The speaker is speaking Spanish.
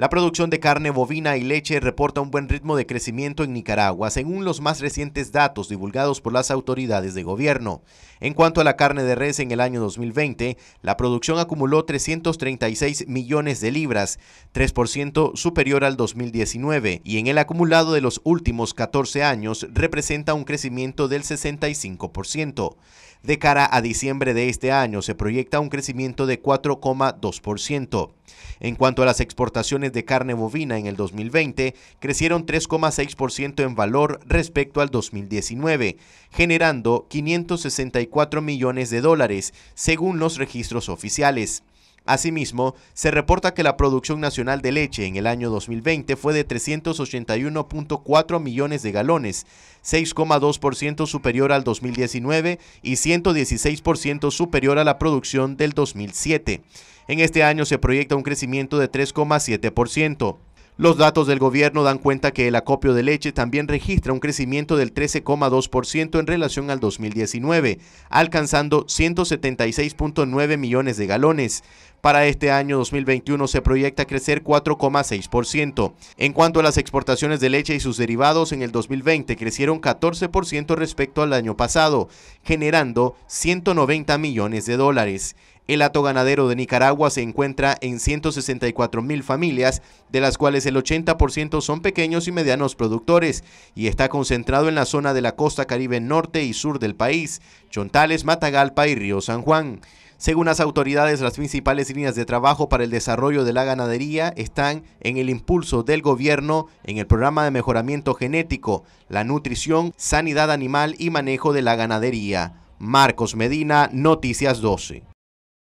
La producción de carne bovina y leche reporta un buen ritmo de crecimiento en Nicaragua, según los más recientes datos divulgados por las autoridades de gobierno. En cuanto a la carne de res en el año 2020, la producción acumuló 336 millones de libras, 3% superior al 2019, y en el acumulado de los últimos 14 años representa un crecimiento del 65%. De cara a diciembre de este año se proyecta un crecimiento de 4,2%. En cuanto a las exportaciones de carne bovina en el 2020, crecieron 3,6% en valor respecto al 2019, generando 564 millones de dólares, según los registros oficiales. Asimismo, se reporta que la producción nacional de leche en el año 2020 fue de 381.4 millones de galones, 6,2% superior al 2019 y 116% superior a la producción del 2007. En este año se proyecta un crecimiento de 3,7%. Los datos del gobierno dan cuenta que el acopio de leche también registra un crecimiento del 13,2% en relación al 2019, alcanzando 176.9 millones de galones. Para este año 2021 se proyecta crecer 4,6%. En cuanto a las exportaciones de leche y sus derivados, en el 2020 crecieron 14% respecto al año pasado, generando 190 millones de dólares. El hato ganadero de Nicaragua se encuentra en 164 mil familias, de las cuales el 80% son pequeños y medianos productores, y está concentrado en la zona de la costa caribe norte y sur del país, Chontales, Matagalpa y Río San Juan. Según las autoridades, las principales líneas de trabajo para el desarrollo de la ganadería están en el impulso del gobierno, en el programa de mejoramiento genético, la nutrición, sanidad animal y manejo de la ganadería. Marcos Medina, Noticias 12.